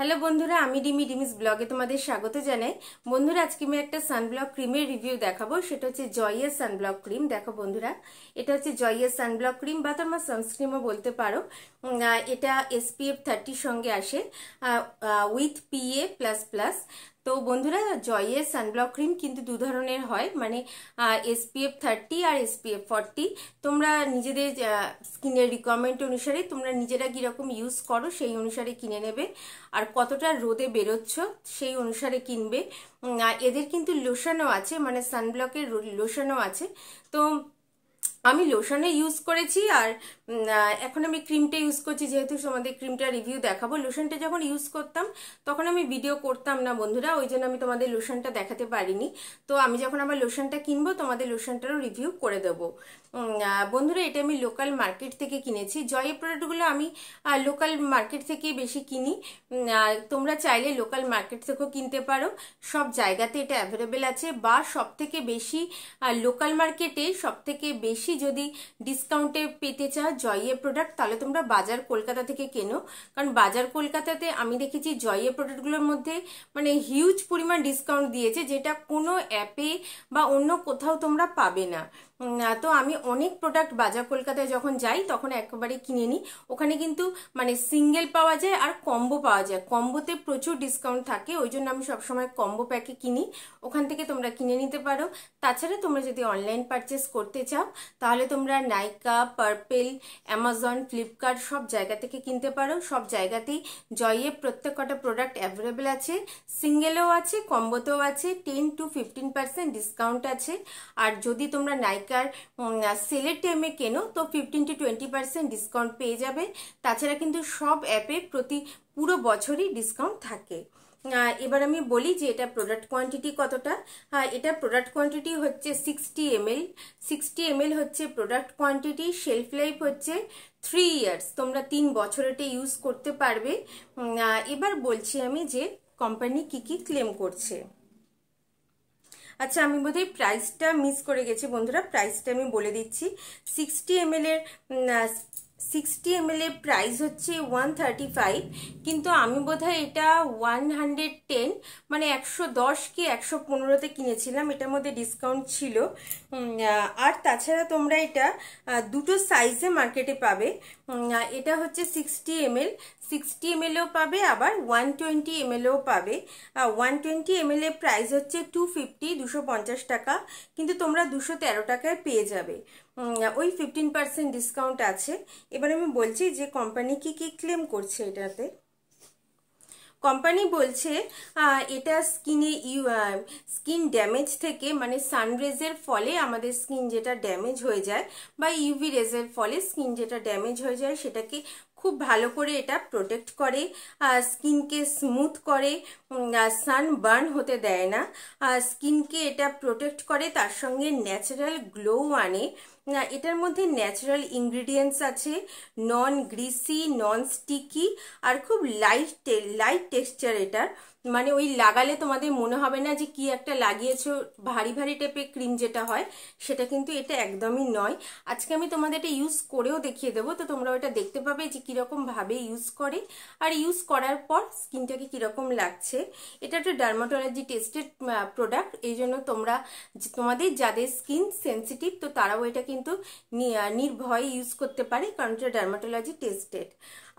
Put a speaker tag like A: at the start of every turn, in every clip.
A: Hello বন্ধুরা আমি ডিমি ডিমিস ব্লগে তোমাদের স্বাগত জানাই বন্ধুরা আজকে আমি একটা সানব্লক ক্রিমের রিভিউ দেখাবো সেটা হচ্ছে জয়ের সানব্লক ক্রিম দেখো বন্ধুরা এটা হচ্ছে জয়ের সানব্লক ক্রিম বা তোমার সানস্ক্রিমও বলতে পারো এটা এসপিএফ থার্টির সঙ্গে আসে উইথ পিএ প্লাস প্লাস তো বন্ধুরা জয়ের সানব্লক ক্রিম কিন্তু দু ধরনের হয় মানে এসপিএফ থার্টি আর এসপিএফ ফর্টি তোমরা নিজেদের স্কিনের রিকোয়ারমেন্ট অনুসারে তোমরা নিজেরা কীরকম ইউজ করো সেই অনুসারে কিনে নেবে আর কতটা রোদে বেরোচ্ছ সেই অনুসারে কিনবে এদের কিন্তু লোশনও আছে মানে সানব্লকের লোশনও আছে তো আমি লোশনে ইউজ করেছি আর এখন আমি ক্রিমটা ইউজ করছি যেহেতু তোমাদের ক্রিমটা রিভিউ দেখাবো লোশনটা যখন ইউজ করতাম তখন আমি ভিডিও করতাম না বন্ধুরা ওই জন্য আমি তোমাদের লোশনটা দেখাতে পারিনি তো আমি যখন আমার লোশনটা কিনবো তোমাদের লোশনটারও রিভিউ করে দেবো বন্ধুরা এটা আমি লোকাল মার্কেট থেকে কিনেছি জয়ের প্রোডাক্টগুলো আমি লোকাল মার্কেট থেকে বেশি কিনি তোমরা চাইলে লোকাল মার্কেট থেকেও কিনতে পারো সব জায়গাতে এটা অ্যাভেলেবেল আছে বা সব থেকে বেশি লোকাল মার্কেটে সব থেকে বেশি বেশি যদি ডিসকাউন্টে পেতে চাও জয়ে প্রোডাক্ট তাহলে তোমরা বাজার কলকাতা থেকে কেনো কারণ বাজার কলকাতাতে আমি দেখেছি জয়ে প্রোডাক্টগুলোর মধ্যে মানে হিউজ পরিমাণ ডিসকাউন্ট দিয়েছে যেটা কোনো অ্যাপে বা অন্য কোথাও তোমরা পাবে না তো আমি অনেক প্রোডাক্ট বাজার কলকাতায় যখন যাই তখন একেবারে কিনে নিই ওখানে কিন্তু মানে সিঙ্গেল পাওয়া যায় আর কম্বো পাওয়া যায় কম্বোতে প্রচুর ডিসকাউন্ট থাকে ওই জন্য আমি সবসময় কম্বো প্যাকে কিনি ওখান থেকে তোমরা কিনে নিতে পারো তাছাড়া তোমরা যদি অনলাইন পারচেস করতে চাও তাহলে তোমরা নাইকা পার্পেল অ্যামাজন ফ্লিপকার্ট সব জায়গা থেকে কিনতে পারো সব জায়গাতেই জয়ের প্রত্যেক কটা প্রোডাক্ট অ্যাভেলেবেল আছে সিঙ্গেলেও আছে কম্বোতেও আছে ten to fifteen percent discount আছে আর যদি তোমরা নাইকার সেলের টাইমে কেনো তো fifteen to twenty percent discount পেয়ে যাবে তাছাড়া কিন্তু সব অ্যাপে প্রতি পুরো বছরই ডিসকাউন্ট থাকে এবার আমি বলি যে এটা প্রোডাক্ট কোয়ান্টিটি কতটা এটা প্রোডাক্ট কোয়ান্টিটি হচ্ছে সিক্সটি এমএল সিক্সটি এমএল হচ্ছে প্রোডাক্ট কোয়ান্টিটি শেলফ লাইফ হচ্ছে থ্রি ইয়ার্স তোমরা তিন বছর এটা ইউজ করতে পারবে এবার বলছি আমি যে কোম্পানি কি কি ক্লেম করছে আচ্ছা আমি বোধহয় প্রাইসটা মিস করে গেছি বন্ধুরা প্রাইসটা আমি বলে দিচ্ছি সিক্সটি এমএল এর সিক্সটি এমএল এর প্রাইস হচ্ছে ওয়ান থার্টি ফাইভ কিন্তু আমি বোধহয় এটা ওয়ান হান্ড্রেড টেন মানে একশো দশ কি একশো পনেরোতে কিনেছিলাম এটার মধ্যে ডিসকাউন্ট ছিল আর তাছাড়া তোমরা এটা দুটো সাইজে মার্কেটে পাবে এটা হচ্ছে সিক্সটি এমএল সিক্সটি এমএলও পাবে আবার ওয়ান টোয়েন্টি এমএলও পাবে ওয়ান টোয়েন্টি এমএল এর প্রাইস হচ্ছে টু ফিফটি দুশো পঞ্চাশ টাকা কিন্তু তোমরা দুশো তেরো টাকায় পেয়ে যাবে ওই ফিফটিন পার্সেন্ট ডিসকাউন্ট আছে এবার আমি বলছি যে কোম্পানি কি কি ক্লেম করছে এটাতে কোম্পানি বলছে এটা স্কিনে ইউ স্কিন ড্যামেজ থেকে মানে সানরেজের ফলে আমাদের স্কিন যেটা ড্যামেজ হয়ে যায় বা ইউভি রেজের ফলে স্কিন যেটা ড্যামেজ হয়ে যায় সেটাকে খুব ভালো করে এটা প্রোটেক্ট করে স্কিনকে স্মুথ করে সান বার্ন হতে দেয় না স্কিনকে এটা প্রোটেক্ট করে তার সঙ্গে ন্যাচারাল গ্লো আনে এটার মধ্যে ন্যাচারাল ইনগ্রিডিয়েন্টস আছে নন গ্রিসি নন স্টিকি আর খুব লাইট লাইট টেক্সচার এটার মানে ওই লাগালে তোমাদের মনে হবে না যে কি একটা লাগিয়েছো ভারী ভারী টাইপের ক্রিম যেটা হয় সেটা কিন্তু এটা একদমই নয় আজকে আমি তোমাদের এটা ইউজ করেও দেখিয়ে দেবো তো তোমরা ওটা দেখতে পাবে যে কীরকমভাবে ইউজ করে আর ইউজ করার পর স্কিনটাকে কীরকম লাগছে এটা একটা ডার্মাটোলজি টেস্টেড প্রোডাক্ট এই জন্য তোমরা তোমাদের যাদের স্কিন সেন্সিটিভ তো তারাও এটা কিন্তু নির্ভয়ে ইউজ করতে পারে কারণ এটা ডার্মাটোলজি টেস্টেড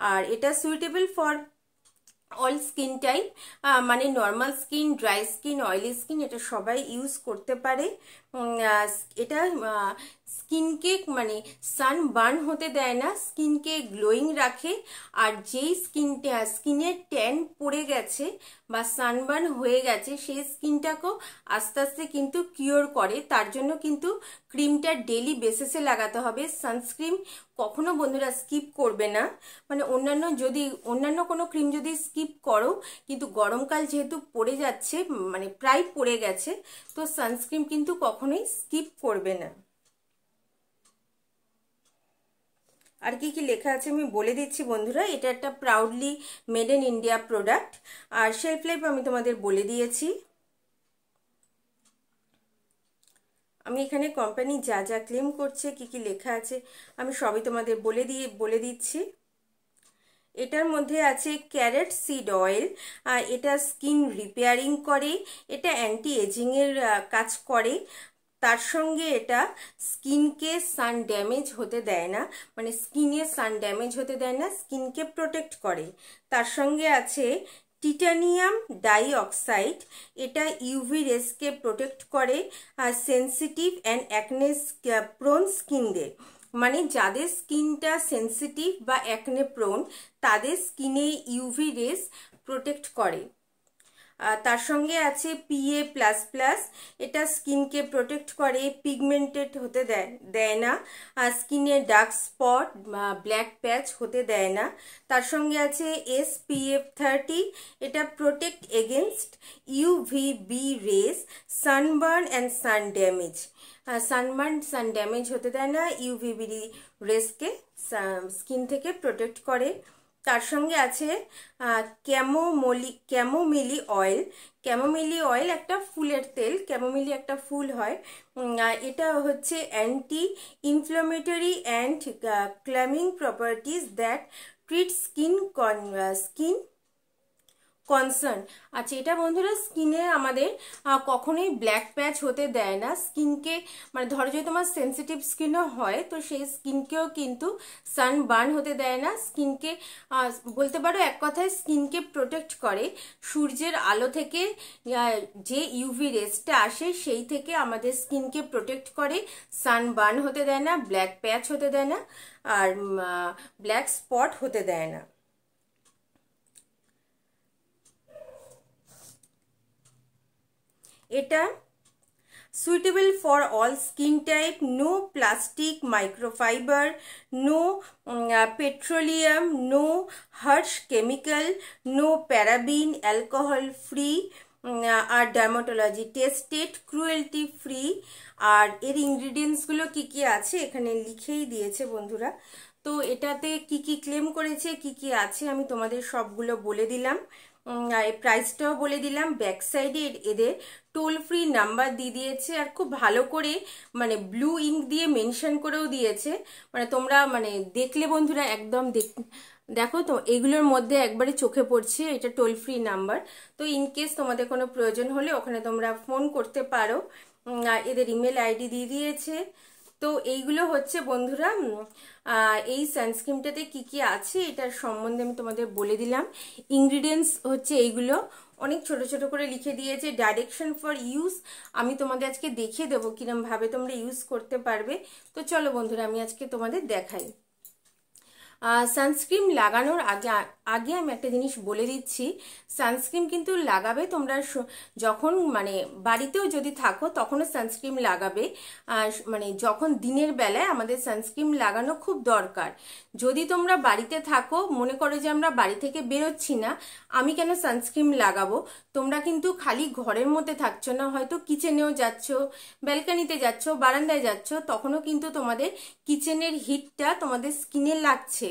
A: আর এটা suitable for all skin type মানে normal skin dry skin oily skin এটা সবাই ইউজ করতে পারে এটা স্কিনকে মানে সান বার্ন হতে দেয় না স্কিনকে গ্লোয়িং রাখে আর যেই স্কিন স্কিনের ট্যান পড়ে গেছে বা সানবার্ন হয়ে গেছে সেই স্কিনটাকেও আস্তে আস্তে কিন্তু কিওর করে তার জন্য কিন্তু ক্রিমটা ডেলি বেসিসে লাগাতে হবে সানস্ক্রিন কখনো বন্ধুরা স্কিপ করবে না মানে অন্যান্য যদি অন্যান্য কোনো ক্রিম যদি স্কিপ করো কিন্তু গরমকাল যেহেতু পড়ে যাচ্ছে মানে প্রায় পড়ে গেছে তো সানস্ক্রিন কিন্তু কখনোই স্কিপ করবে না আর কি কি লেখা আছে আমি বলে দিচ্ছি বন্ধুরা এটা একটা proudly made in India product আর শেলফ লাইফ আমি তোমাদের বলে দিয়েছি আমি এখানে কোম্পানি যা যা ক্লেম করছে কি কি লেখা আছে আমি সবই তোমাদের বলে দিয়ে বলে দিচ্ছি এটার মধ্যে আছে ক্যারেট সিড অয়েল এটা স্কিন রিপেয়ারিং করে এটা অ্যান্টি এজিংয়ের কাজ করে তার সঙ্গে এটা স্কিনকে সান ড্যামেজ হতে দেয় না মানে স্কিনে সান ড্যামেজ হতে দেয় না স্কিনকে প্রোটেক্ট করে তার সঙ্গে আছে টিটানিয়াম ডাইঅক্সাইড এটা ইউভি রেসকে প্রোটেক্ট করে আর সেন্সিটিভ অ্যান্ড অ্যাকনেস প্রোন স্কিনদের মানে যাদের স্কিনটা সেন্সিটিভ বা অ্যাকনে প্রোন তাদের স্কিনে ইউভি রেস প্রোটেক্ট করে তার সঙ্গে আছে পিএ প্লাস প্লাস এটা স্কিনকে প্রোটেক্ট করে পিগমেন্টেড হতে দেয় দেয় না স্কিনে ডার্ক স্পট ব্ল্যাক প্যাচ হতে দেয় না তার সঙ্গে আছে এস পিএফ থার্টি এটা protect against UV B rays sunburn and sun damage sunburn sun damage হতে দেয় না বি রেসকে স্কিন থেকে প্রোটেক্ট করে তার সঙ্গে আছে ক্যামোমলি ক্যামোমিলি অয়েল ক্যামোমিলি অয়েল একটা ফুলের তেল ক্যামোমিলি একটা ফুল হয় এটা হচ্ছে anti inflammatory and calming properties that treat skin con skin concern আচ্ছা এটা বন্ধুরা স্কিনে আমাদের কখনোই ব্ল্যাক প্যাচ হতে দেয় না স্কিনকে মানে ধরো যদি তোমার সেন্সিটিভ স্কিনও হয় তো সেই স্কিনকেও কিন্তু সান বার্ন হতে দেয় না স্কিনকে বলতে পারো এক কথায় স্কিনকে প্রোটেক্ট করে সূর্যের আলো থেকে যে ইউভি রেসটা আসে সেই থেকে আমাদের স্কিনকে প্রোটেক্ট করে সান বার্ন হতে দেয় না ব্ল্যাক প্যাচ হতে দেয় না আর ব্ল্যাক স্পট হতে দেয় না এটা suitable for all skin type no plastic microfibre no petroleum no harsh chemical no paraben alcohol free আর ডার্মাটোলজি টেস্টেড ক্রুয়েলটি ফ্রি আর এর ইনগ্রিডিয়েন্টসগুলো কী কী আছে এখানে লিখেই দিয়েছে বন্ধুরা তো এটাতে কি কি ক্লেম করেছে কি কি আছে আমি তোমাদের সবগুলো বলে দিলাম আর প্রাইসটাও বলে দিলাম ব্যাক সাইডে এদের টোল ফ্রি নাম্বার দিয়ে দিয়েছে আর খুব ভালো করে মানে ব্লু ইঙ্ক দিয়ে মেনশন করেও দিয়েছে মানে তোমরা মানে দেখলে বন্ধুরা একদম দেখ দেখো তো এগুলোর মধ্যে একবারে চোখে পড়ছে এটা টোল ফ্রি নাম্বার তো ইনকেস তোমাদের কোনো প্রয়োজন হলে ওখানে তোমরা ফোন করতে পারো এদের ইমেল আইডি দিয়ে দিয়েছে তো এইগুলো হচ্ছে বন্ধুরা এই সানস্ক্রিনটাতে কি কি আছে এটার সম্বন্ধে আমি তোমাদের বলে দিলাম ইনগ্রিডিয়েন্টস হচ্ছে এইগুলো অনেক ছোট ছোট করে লিখে দিয়েছে ডাইরেকশন ফর ইউজ আমি তোমাদের আজকে দেখিয়ে দেবো কিরমভাবে তোমরা ইউজ করতে পারবে তো চলো বন্ধুরা আমি আজকে তোমাদের দেখাই সানস্ক্রিম লাগানোর আগে আগে আমি একটা জিনিস বলে দিচ্ছি সানস্ক্রিম কিন্তু লাগাবে তোমরা যখন মানে বাড়িতেও যদি থাকো তখনও সানস্ক্রিম লাগাবে মানে যখন দিনের বেলায় আমাদের সানস্ক্রিম লাগানো খুব দরকার যদি তোমরা বাড়িতে থাকো মনে করো যে আমরা বাড়ি থেকে বেরোচ্ছি না আমি কেন সানস্ক্রিম লাগাবো তোমরা কিন্তু খালি ঘরের মধ্যে থাকছো না হয়তো কিচেনেও যাচ্ছ ব্যালকানিতে যাচ্ছ বারান্দায় যাচ্ছ তখনও কিন্তু তোমাদের কিচেনের হিটটা তোমাদের স্কিনে লাগছে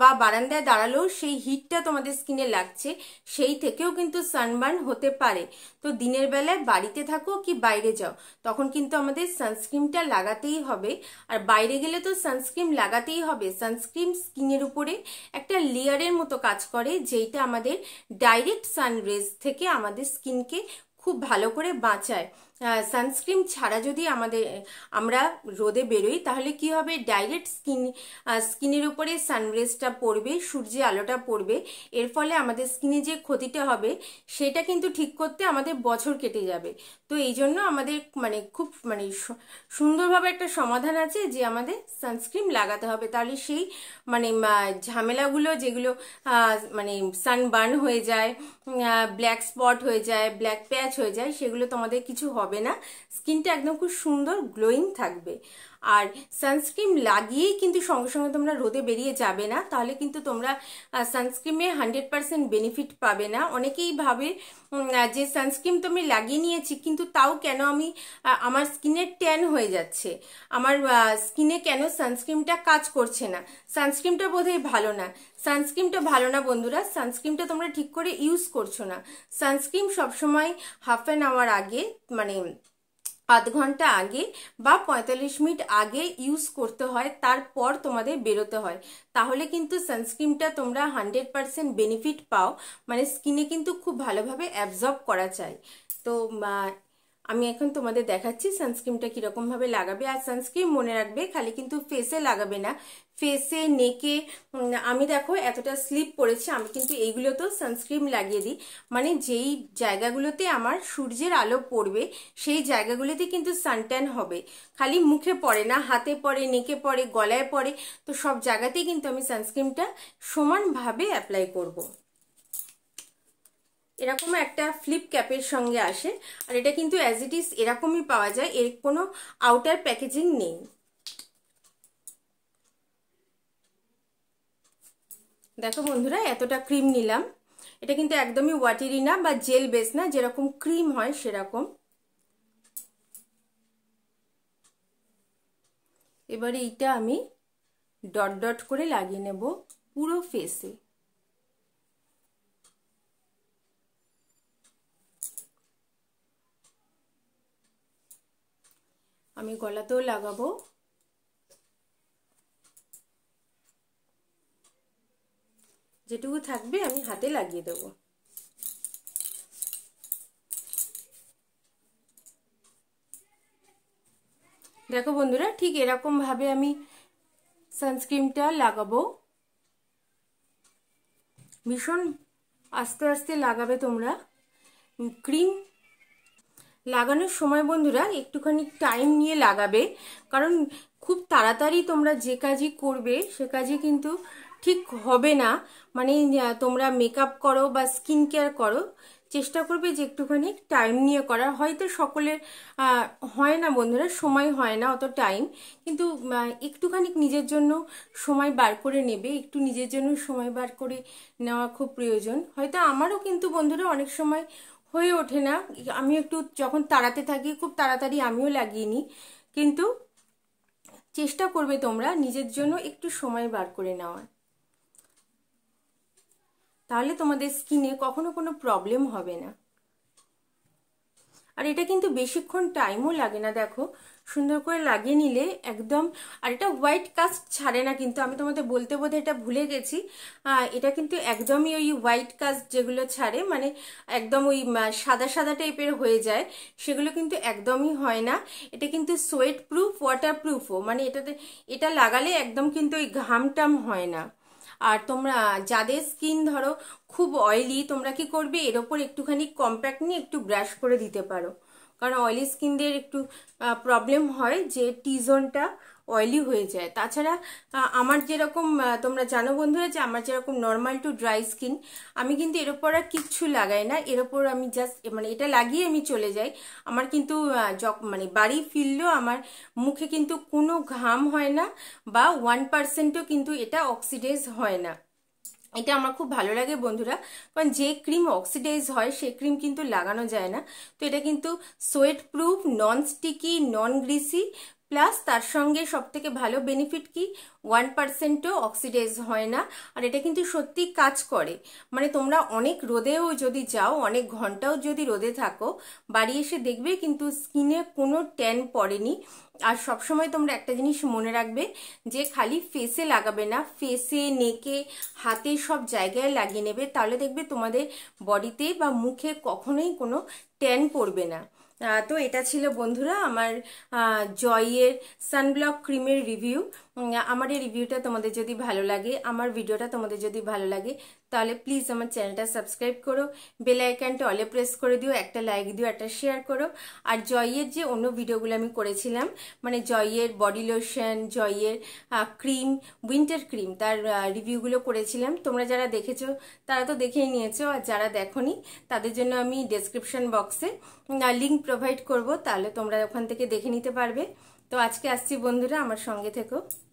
A: বা বারান্দায় দাঁড়ালেও সেই হিটটা তোমাদের স্কিনে লাগছে সেই থেকেও কিন্তু সানবার্ন হতে পারে তো দিনের বেলায় বাড়িতে থাকো কি বাইরে যাও তখন কিন্তু আমাদের সানস্ক্রিনটা লাগাতেই হবে আর বাইরে গেলে তো সানস্ক্রিন লাগাতেই হবে সানস্ক্রিন স্কিনের উপরে একটা লেয়ারের মতো কাজ করে যেইটা আমাদের ডাইরেক্ট সানরেজ থেকে আমাদের স্কিনকে খুব ভালো করে বাঁচায় সানস্ক্রিন ছাড়া যদি আমাদের আমরা রোদে বেরোই তাহলে কি হবে ডাইরেক্ট স্কিন স্কিনের উপরে সানরেজটা পড়বে সূর্যের আলোটা পড়বে এর ফলে আমাদের স্কিনে যে ক্ষতিটা হবে সেটা কিন্তু ঠিক করতে আমাদের বছর কেটে যাবে তো এই জন্য আমাদের মানে খুব মানে সুন্দরভাবে একটা সমাধান আছে যে আমাদের সানস্ক্রিন লাগাতে হবে তাহলে সেই মানে ঝামেলাগুলো যেগুলো মানে সানবার্ন হয়ে যায় ব্ল্যাক স্পট হয়ে যায় ব্ল্যাক প্যাচ হয়ে যায় সেগুলো তোমাদের কিছু হবে হবে না স্কিনটা একদম খুব সুন্দর গ্লোয়িং থাকবে আর সানস্ক্রিম লাগিয়েই কিন্তু সঙ্গে সঙ্গে তোমরা রোদে বেরিয়ে যাবে না তাহলে কিন্তু তোমরা সানস্ক্রিমে হান্ড্রেড পারসেন্ট বেনিফিট পাবে না অনেকেই ভাবে যে সানস্ক্রিম তো আমি লাগিয়ে নিয়েছি কিন্তু তাও কেন আমি আমার স্কিনের ট্যান হয়ে যাচ্ছে আমার স্কিনে কেন সানস্ক্রিমটা কাজ করছে না সানস্ক্রিমটা বোধহয় ভালো না সানস্ক্রিমটা ভালো না বন্ধুরা সানস্ক্রিমটা তোমরা ঠিক করে ইউজ করছো না সানস্ক্রিম সবসময় হাফ অ্যান আওয়ার আগে মানে আধ ঘন্টা আগে বা পঁয়তাল্লিশ মিনিট আগে ইউজ করতে হয় তারপর তোমাদের বেরোতে হয় তাহলে কিন্তু সানস্ক্রিনটা তোমরা হান্ড্রেড পারসেন্ট বেনিফিট পাও মানে স্কিনে কিন্তু খুব ভালোভাবে অ্যাবজর্ব করা চাই তো আমি এখন তোমাদের দেখাচ্ছি সানস্ক্রিনটা কীরকমভাবে লাগাবে আর সানস্ক্রিন মনে রাখবে খালি কিন্তু ফেসে লাগাবে না ফেসে নেকে আমি দেখো এতটা স্লিপ পড়েছে আমি কিন্তু এইগুলোতেও সানস্ক্রিন লাগিয়ে দিই মানে যেই জায়গাগুলোতে আমার সূর্যের আলো পড়বে সেই জায়গাগুলোতে কিন্তু সানট্যান হবে খালি মুখে পড়ে না হাতে পড়ে নেকে পড়ে গলায় পড়ে তো সব জায়গাতেই কিন্তু আমি সানস্ক্রিনটা সমানভাবে অ্যাপ্লাই করব। এরকম একটা ফ্লিপ ক্যাপের সঙ্গে আসে আর এটা কিন্তু অ্যাজ ইট ইজ এরকমই পাওয়া যায় এর কোনো আউটার প্যাকেজিং নেই দেখো বন্ধুরা এতটা ক্রিম নিলাম এটা কিন্তু একদমই ওয়াটেরি না বা জেল বেস না যেরকম ক্রিম হয় সেরকম এবারে এইটা আমি ডট ডট করে লাগিয়ে নেব পুরো ফেসে আমি গলাতেও লাগাবো যেটুকু থাকবে আমি হাতে লাগিয়ে দেব দেখো বন্ধুরা ঠিক এরকমভাবে আমি সানস্ক্রিনটা লাগাবো ভীষণ আস্তে আস্তে লাগাবে তোমরা ক্রিম লাগানোর সময় বন্ধুরা একটুখানি টাইম নিয়ে লাগাবে কারণ খুব তাড়াতাড়ি তোমরা যে কাজই করবে সে কাজে কিন্তু ঠিক হবে না মানে তোমরা মেকআপ করো বা স্কিন কেয়ার করো চেষ্টা করবে যে একটুখানি টাইম নিয়ে করার হয়তো সকলের হয় না বন্ধুরা সময় হয় না অত টাইম কিন্তু একটুখানি নিজের জন্য সময় বার করে নেবে একটু নিজের জন্য সময় বার করে নেওয়া খুব প্রয়োজন হয়তো আমারও কিন্তু বন্ধুরা অনেক সময় হয়ে ওঠে না আমি একটু যখন তাড়াতে থাকি খুব তাড়াতাড়ি আমিও লাগিয়ে নিই কিন্তু চেষ্টা করবে তোমরা নিজের জন্য একটু সময় বার করে নেওয়ার তাহলে তোমাদের স্কিনে কখনো কোনো প্রবলেম হবে না আর এটা কিন্তু বেশিক্ষণ টাইমও লাগে না দেখো সুন্দর করে লাগিয়ে নিলে একদম আর এটা হোয়াইট কাস্ট ছাড়ে না কিন্তু আমি তোমাদের বলতে বোধ এটা ভুলে গেছি এটা কিন্তু একদমই ওই হোয়াইট কাস্ট যেগুলো ছাড়ে মানে একদম ওই সাদা সাদা টাইপের হয়ে যায় সেগুলো কিন্তু একদমই হয় না এটা কিন্তু সোয়েট প্রুফ ওয়াটার প্রুফও মানে এটাতে এটা লাগালে একদম কিন্তু ওই ঘামটাম হয় না আর তোমরা যাদের স্কিন ধরো খুব অয়েলি তোমরা কি করবে এর ওপর একটুখানি কম্প্যাক্ট নিয়ে একটু ব্রাশ করে দিতে পারো কারণ অয়েলি স্কিনদের একটু প্রবলেম হয় যে টিজনটা অয়েলি হয়ে যায় তাছাড়া আমার যেরকম তোমরা জানো বন্ধুরা যে আমার যেরকম নর্মাল টু ড্রাই স্কিন আমি কিন্তু এর উপর আর কিচ্ছু লাগাই না এর ওপর আমি জাস্ট মানে এটা লাগিয়ে আমি চলে যাই আমার কিন্তু মানে বাড়ি ফিরলেও আমার মুখে কিন্তু কোনো ঘাম হয় না বা ওয়ান পার্সেন্টও কিন্তু এটা অক্সিডাইজ হয় না এটা আমার খুব ভালো লাগে বন্ধুরা কারণ যে ক্রিম অক্সিডাইজ হয় সে ক্রিম কিন্তু লাগানো যায় না তো এটা কিন্তু sweat proof non sticky non greasy plus তার সঙ্গে সবথেকে ভালো বেনিফিট কি ওয়ান পার্সেন্টও অক্সিডাইজ হয় না আর এটা কিন্তু সত্যি কাজ করে মানে তোমরা অনেক রোদেও যদি যাও অনেক ঘন্টাও যদি রোদে থাকো বাড়ি এসে দেখবে কিন্তু স্কিনে কোনো ট্যান পড়েনি আর সবসময় তোমরা একটা জিনিস মনে রাখবে যে খালি ফেসে লাগাবে না ফেসে নেকে হাতে সব জায়গায় লাগিয়ে নেবে তাহলে দেখবে তোমাদের বডিতে বা মুখে কখনোই কোনো ট্যান পড়বে না তো এটা ছিল বন্ধুরা আমার জয়ের সানব্লক ক্রিমের রিভিউ আমার এই রিভিউটা তোমাদের যদি ভালো লাগে আমার ভিডিওটা তোমাদের যদি ভালো লাগে তাহলে প্লিজ আমার চ্যানেলটা সাবস্ক্রাইব করো বেল আইকনটা অলে প্রেস করে দিও একটা লাইক দিও একটা শেয়ার করো আর জয়ের যে অন্য ভিডিওগুলো আমি করেছিলাম মানে জয়ের বডি লোশন জয়ের ক্রিম উইন্টার ক্রিম তার রিভিউগুলো করেছিলাম তোমরা যারা দেখেছো তারা তো দেখেই নিয়েছো আর যারা দেখোনি তাদের জন্য আমি ডেসক্রিপশন বক্সে লিঙ্ক প্রোভাইড করব তাহলে তোমরা ওখান থেকে দেখে নিতে পারবে তো আজকে আসছি বন্ধুরা আমার সঙ্গে থেকো